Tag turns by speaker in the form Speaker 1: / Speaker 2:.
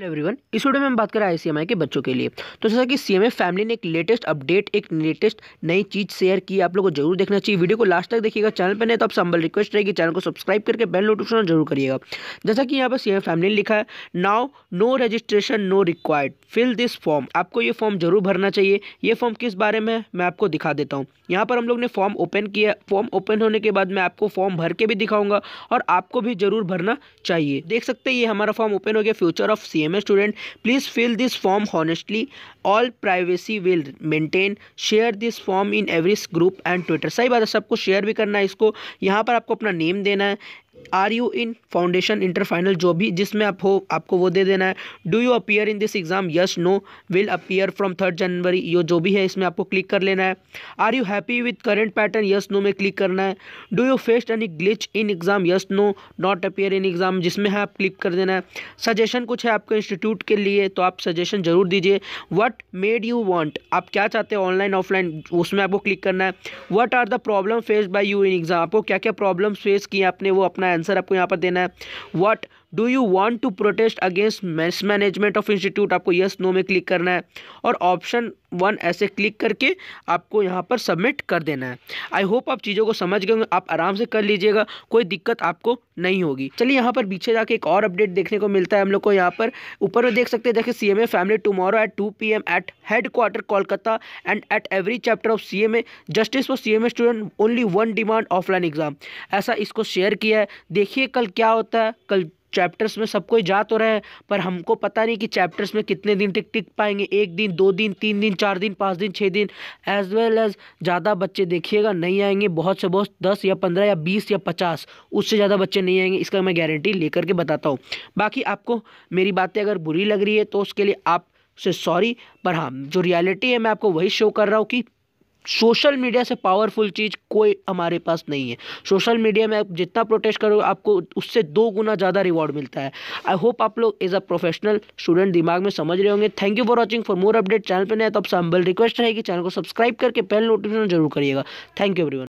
Speaker 1: Hello everyone इस video में हम बात करें आईसीएमआई के बच्चों के लिए तो जैसा कि सीएमए फैमिली ने एक लेटेस्ट अपडेट एक लेटेस्ट नई चीज शेयर की आप लोगों को जरूर देखना चाहिए वीडियो को लास्ट तक देखिएगा चैनल पर नहीं तो आप संबल रिक्वेस्ट रहेगी चैनल को सब्सक्राइब करके बेल नोटिफिकेशन जरूर करिएगा जैसा कि यहाँ पर सी फैमिली ने लिखा है now no registration no required fill this form आपको ये फॉर्म जरूर भरना चाहिए ये फॉर्म किस बारे में मैं आपको दिखा देता हूँ यहाँ पर हम लोग ने फॉर्म ओपन किया फॉर्म ओपन होने के बाद मैं आपको फॉर्म भर के भी दिखाऊंगा और आपको भी जरूर भरना चाहिए देख सकते हैं ये हमारा फॉर्म ओपन हो गया future of C CMA student. Please fill this form honestly all privacy will maintain share this form in every group and Twitter सही बात है सबको शेयर भी करना है इसको यहाँ पर आपको अपना नेम देना है are you in foundation inter final जो भी जिसमें आप हो आपको वो दे देना है do you appear in this exam yes no will appear from third January यो जो भी है इसमें आपको क्लिक कर लेना है are you happy with current pattern yes no में क्लिक करना है do you face any glitch in exam yes no not appear in exam जिसमें है आप क्लिक कर देना है सजेशन कुछ है आपके इंस्टीट्यूट के लिए तो आप सजेशन जरूर दीजिए what what made you want आप क्या चाहते हैं ऑनलाइन ऑफलाइन उसमें आपको क्लिक करना है what are the problem face by you in exam आपको क्या क्या प्रॉब्लम फेस किए आपने वो अपना आंसर आपको यहाँ पर देना है what do you want to protest against mismanagement of institute आपको यस नो में क्लिक करना है और ऑप्शन वन ऐसे क्लिक करके आपको यहाँ पर सबमिट कर देना है आई होप आप चीज़ों को समझ गए होंगे आप आराम से कर लीजिएगा कोई दिक्कत आपको नहीं होगी चलिए यहाँ पर पीछे जाके एक और अपडेट देखने को मिलता है हम लोग को यहाँ पर ऊपर में देख सकते हैं देखिए C M A family tomorrow at two P M at head quarter Kolkata and at every chapter of C M A justice for C M A student only one demand offline exam ऐसा इसको share किया है देखिए कल क्या होता है कल चैप्टर्स में सब कोई जा तो रहा है पर हमको पता नहीं कि चैप्टर्स में कितने दिन टिक टिक पाएंगे एक दिन दो दिन तीन दिन चार दिन पाँच दिन छः दिन एज वेल एज ज़्यादा बच्चे देखिएगा नहीं आएंगे बहुत से बहुत दस या पंद्रह या बीस या पचास उससे ज़्यादा बच्चे नहीं आएंगे इसका मैं गारंटी लेकर के बताता हूँ बाकी आपको मेरी बातें अगर बुरी लग रही है तो उसके लिए आप से सॉरी पर हाँ जो रियलिटी है मैं आपको वही शो कर रहा हूँ कि सोशल मीडिया से पावरफुल चीज़ कोई हमारे पास नहीं है सोशल मीडिया में आप जितना प्रोटेस्ट करोगे आपको उससे दो गुना ज़्यादा रिवॉर्ड मिलता है आई होप आप लोग एज अ प्रोफेशनल स्टूडेंट दिमाग में समझ रहे होंगे thank you for watching for more update channel पर नहीं तो आप हम्बल रिक्वेस्ट रहेगी चैनल को सब्सक्राइब करके पहले नोटिफिकेशन जरूर करिएगा थैंक यू एवरी